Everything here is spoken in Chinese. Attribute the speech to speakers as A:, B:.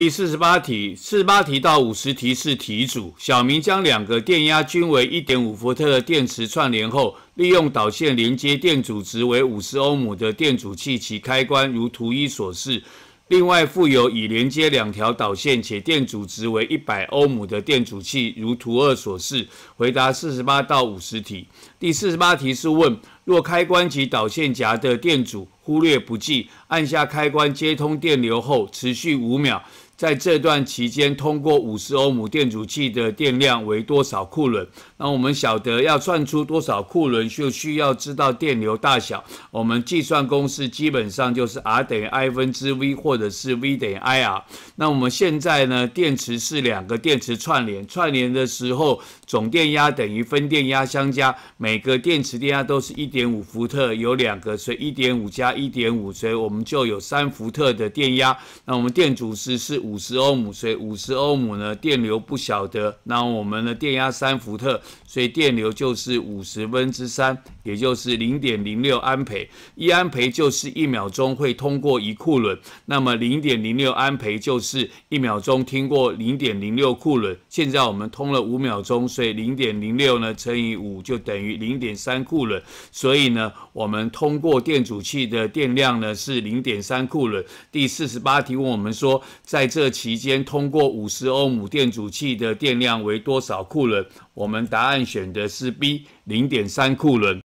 A: 第四十八题、四十八题到五十题是题组。小明将两个电压均为一点五伏特的电池串联后，利用导线连接电阻值为五十欧姆的电阻器，其开关如图一所示。另外附有已连接两条导线且电阻值为一百欧姆的电阻器，如图二所示。回答四十八到五十题。第四十八题是问：若开关及导线夹的电阻忽略不计，按下开关接通电流后，持续五秒。在这段期间，通过五十欧姆电阻器的电量为多少库仑？那我们晓得要算出多少库仑，就需要知道电流大小。我们计算公式基本上就是 R 等于 I 分之 V，或者是 V 等于 IR。那我们现在呢，电池是两个电池串联，串联的时候总电压等于分电压相加，每个电池电压都是一点五伏特，有两个，所以一点五加一点五，所以我们就有三伏特的电压。那我们电阻值是。五十欧姆，所以五十欧姆呢，电流不晓得。那我们的电压三伏特，所以电流就是五十分之三，也就是零点零六安培。一安培就是一秒钟会通过一库仑，那么零点零六安培就是一秒钟听过零点零六库仑。现在我们通了五秒钟，所以零点零六呢乘以五就等于零点三库仑。所以呢，我们通过电阻器的电量呢是零点三库仑。第四十八题问我们说，在这。这期间通过五十欧姆电阻器的电量为多少库仑？我们答案选的是 B，零点三库仑。